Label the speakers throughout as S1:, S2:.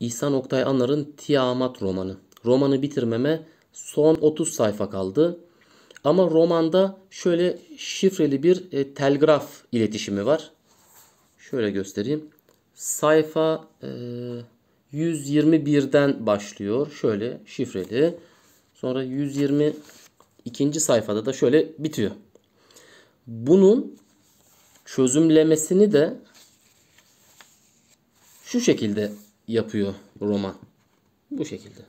S1: İhsan Oktay Anlar'ın Tiamat romanı. Romanı bitirmeme son 30 sayfa kaldı. Ama romanda şöyle şifreli bir e, telgraf iletişimi var. Şöyle göstereyim. Sayfa e, 121'den başlıyor. Şöyle şifreli. Sonra 122. sayfada da şöyle bitiyor. Bunun çözümlemesini de şu şekilde yapıyor Roma Bu şekilde.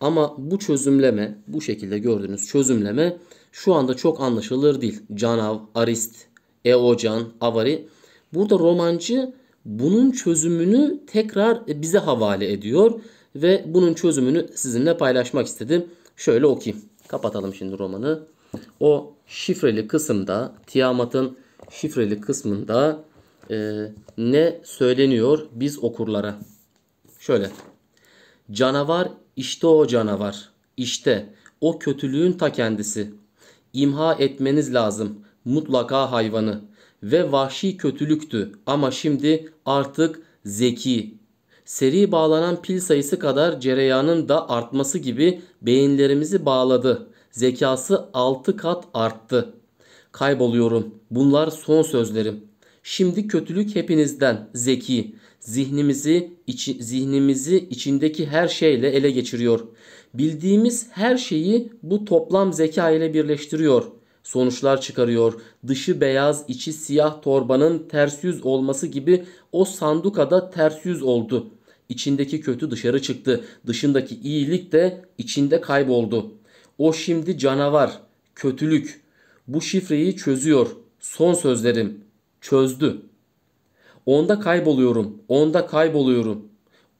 S1: Ama bu çözümleme, bu şekilde gördüğünüz çözümleme şu anda çok anlaşılır değil. Canav, Arist, Eocan, Avari. Burada romancı bunun çözümünü tekrar bize havale ediyor ve bunun çözümünü sizinle paylaşmak istedim. Şöyle okuyayım. Kapatalım şimdi romanı. O şifreli kısımda, Tiamat'ın şifreli kısmında e, ne söyleniyor biz okurlara? Şöyle. Canavar işte o canavar. İşte o kötülüğün ta kendisi. İmha etmeniz lazım mutlaka hayvanı ve vahşi kötülüktü ama şimdi artık zeki. Seri bağlanan pil sayısı kadar cereyanın da artması gibi beyinlerimizi bağladı. Zekası 6 kat arttı. Kayboluyorum. Bunlar son sözlerim. Şimdi kötülük hepinizden zeki, zihnimizi, içi, zihnimizi içindeki her şeyle ele geçiriyor. Bildiğimiz her şeyi bu toplam zeka ile birleştiriyor. Sonuçlar çıkarıyor. Dışı beyaz, içi siyah torbanın ters yüz olması gibi o sandukada ters yüz oldu. İçindeki kötü dışarı çıktı. Dışındaki iyilik de içinde kayboldu. O şimdi canavar, kötülük. Bu şifreyi çözüyor. Son sözlerim çözdü. Onda kayboluyorum, onda kayboluyorum.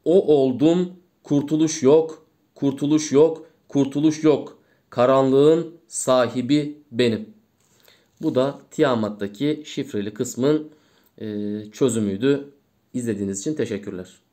S1: O oldum, kurtuluş yok, kurtuluş yok, kurtuluş yok. Karanlığın sahibi benim. Bu da Tiamat'taki şifreli kısmın çözümüydü. İzlediğiniz için teşekkürler.